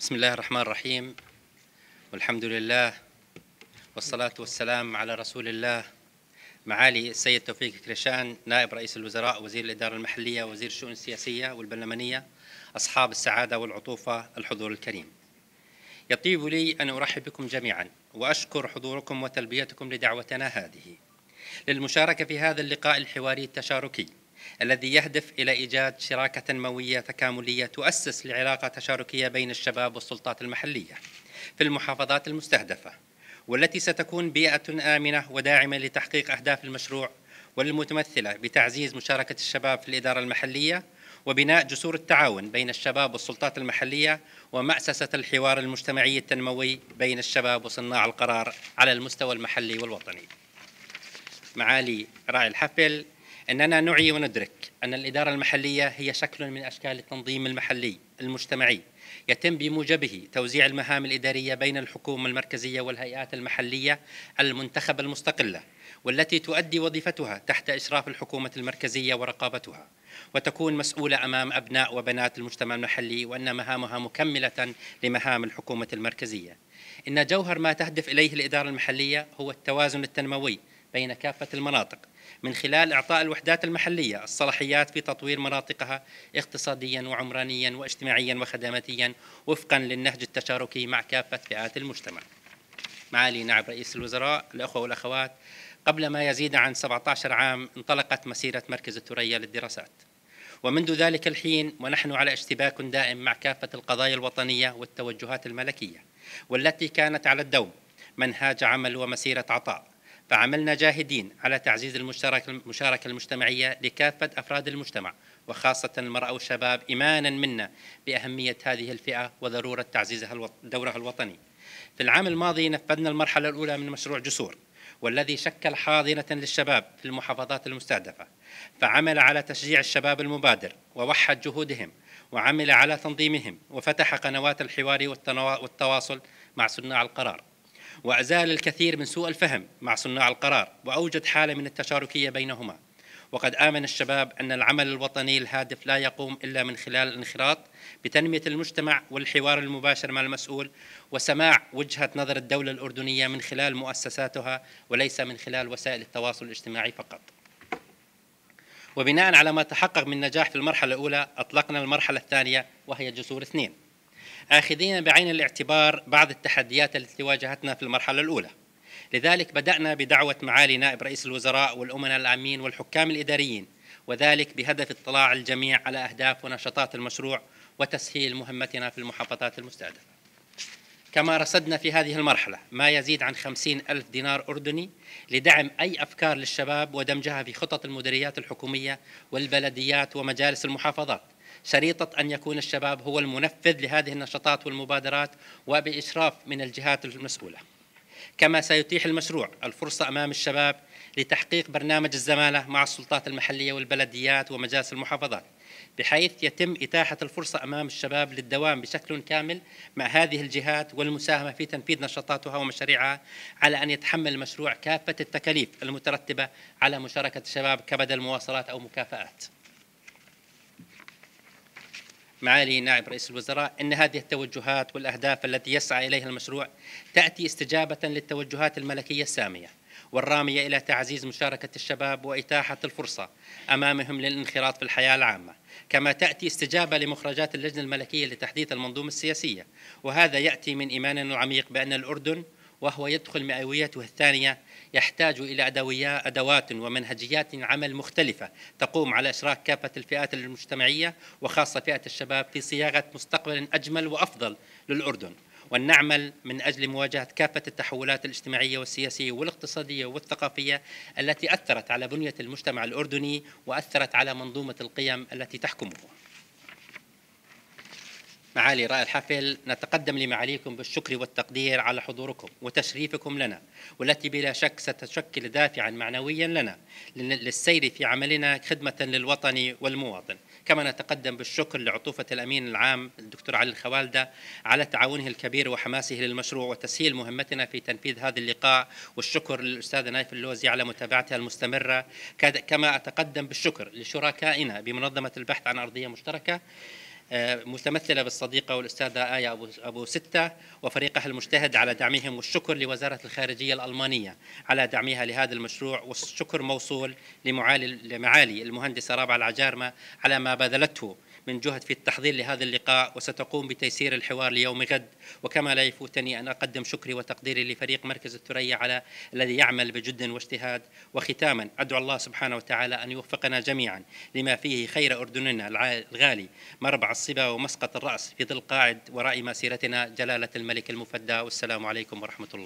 بسم الله الرحمن الرحيم والحمد لله والصلاة والسلام على رسول الله معالي السيد توفيق كريشان نائب رئيس الوزراء وزير الإدارة المحلية وزير الشؤون السياسية والبرلمانية أصحاب السعادة والعطوفة الحضور الكريم يطيب لي أن أرحب بكم جميعا وأشكر حضوركم وتلبيتكم لدعوتنا هذه للمشاركة في هذا اللقاء الحواري التشاركي الذي يهدف إلى إيجاد شراكة تنموية تكاملية تؤسس لعلاقة تشاركية بين الشباب والسلطات المحلية في المحافظات المستهدفة والتي ستكون بيئة آمنة وداعمة لتحقيق أهداف المشروع والمتمثلة بتعزيز مشاركة الشباب في الإدارة المحلية وبناء جسور التعاون بين الشباب والسلطات المحلية ومأسسة الحوار المجتمعي التنموي بين الشباب وصناع القرار على المستوى المحلي والوطني معالي راعي الحفل أننا نعي وندرك أن الإدارة المحلية هي شكل من أشكال التنظيم المحلي المجتمعي يتم بموجبه توزيع المهام الإدارية بين الحكومة المركزية والهيئات المحلية المنتخبة المستقلة والتي تؤدي وظيفتها تحت إشراف الحكومة المركزية ورقابتها وتكون مسؤولة أمام أبناء وبنات المجتمع المحلي وأن مهامها مكملة لمهام الحكومة المركزية إن جوهر ما تهدف إليه الإدارة المحلية هو التوازن التنموي بين كافة المناطق من خلال إعطاء الوحدات المحلية الصلاحيات في تطوير مناطقها اقتصاديا وعمرانيا واجتماعيا وخدماتيا وفقا للنهج التشاركي مع كافة فئات المجتمع معالي نائب رئيس الوزراء الأخوة والأخوات قبل ما يزيد عن 17 عام انطلقت مسيرة مركز الثريا للدراسات ومنذ ذلك الحين ونحن على اشتباك دائم مع كافة القضايا الوطنية والتوجهات الملكية والتي كانت على الدوم منهاج عمل ومسيرة عطاء فعملنا جاهدين على تعزيز المشترك المشاركة المجتمعية لكافة أفراد المجتمع وخاصة المرأة والشباب إيمانا منا بأهمية هذه الفئة وضرورة تعزيزها دورها الوطني في العام الماضي نفذنا المرحلة الأولى من مشروع جسور والذي شكل حاضنة للشباب في المحافظات المستهدفة فعمل على تشجيع الشباب المبادر ووحد جهودهم وعمل على تنظيمهم وفتح قنوات الحوار والتواصل مع صناع القرار وإزال الكثير من سوء الفهم مع صناع القرار وأوجد حالة من التشاركية بينهما وقد آمن الشباب أن العمل الوطني الهادف لا يقوم إلا من خلال الانخراط بتنمية المجتمع والحوار المباشر مع المسؤول وسماع وجهة نظر الدولة الأردنية من خلال مؤسساتها وليس من خلال وسائل التواصل الاجتماعي فقط وبناء على ما تحقق من نجاح في المرحلة الأولى أطلقنا المرحلة الثانية وهي جسور اثنين آخذين بعين الاعتبار بعض التحديات التي واجهتنا في المرحلة الأولى لذلك بدأنا بدعوة معالي نائب رئيس الوزراء والأمناء الأمين والحكام الإداريين وذلك بهدف اطلاع الجميع على أهداف ونشاطات المشروع وتسهيل مهمتنا في المحافظات المستهدفة كما رصدنا في هذه المرحلة ما يزيد عن خمسين ألف دينار أردني لدعم أي أفكار للشباب ودمجها في خطط المديريات الحكومية والبلديات ومجالس المحافظات شريطة أن يكون الشباب هو المنفذ لهذه النشاطات والمبادرات وبإشراف من الجهات المسؤولة كما سيتيح المشروع الفرصة أمام الشباب لتحقيق برنامج الزمالة مع السلطات المحلية والبلديات ومجالس المحافظات بحيث يتم إتاحة الفرصة أمام الشباب للدوام بشكل كامل مع هذه الجهات والمساهمة في تنفيذ نشاطاتها ومشاريعها على أن يتحمل المشروع كافة التكاليف المترتبة على مشاركة الشباب كبدل مواصلات أو مكافآت معالي نائب رئيس الوزراء أن هذه التوجهات والأهداف التي يسعى إليها المشروع تأتي استجابة للتوجهات الملكية السامية والرامية إلى تعزيز مشاركة الشباب وإتاحة الفرصة أمامهم للانخراط في الحياة العامة كما تأتي استجابة لمخرجات اللجنة الملكية لتحديث المنظومة السياسية وهذا يأتي من إيماننا العميق بأن الأردن وهو يدخل مئويته الثانية يحتاج إلى أدوات ومنهجيات عمل مختلفة تقوم على إشراك كافة الفئات المجتمعية وخاصة فئة الشباب في صياغة مستقبل أجمل وأفضل للأردن ولنعمل من أجل مواجهة كافة التحولات الاجتماعية والسياسية والاقتصادية والثقافية التي أثرت على بنية المجتمع الأردني وأثرت على منظومة القيم التي تحكمه معالي رأي الحفل نتقدم لمعاليكم بالشكر والتقدير على حضوركم وتشريفكم لنا والتي بلا شك ستشكل دافعا معنويا لنا للسير في عملنا خدمة للوطن والمواطن كما نتقدم بالشكر لعطوفة الأمين العام الدكتور علي الخوالدة على تعاونه الكبير وحماسه للمشروع وتسهيل مهمتنا في تنفيذ هذا اللقاء والشكر للأستاذ نايف اللوزي على متابعتها المستمرة كما أتقدم بالشكر لشركائنا بمنظمة البحث عن أرضية مشتركة آه، متمثلة بالصديقة والأستاذة آية أبو, أبو ستة وفريقها المجتهد على دعمهم والشكر لوزارة الخارجية الألمانية على دعمها لهذا المشروع والشكر موصول لمعالي المهندسة رابعة العجارمة على ما بذلته من جهد في التحضير لهذا اللقاء وستقوم بتيسير الحوار ليوم غد وكما لا يفوتني أن أقدم شكري وتقديري لفريق مركز الثريا على الذي يعمل بجد واجتهاد وختاما أدعو الله سبحانه وتعالى أن يوفقنا جميعا لما فيه خير أردننا الغالي مربع الصبا ومسقط الرأس في ظل قاعد وراء مسيرتنا جلالة الملك المفدى والسلام عليكم ورحمة الله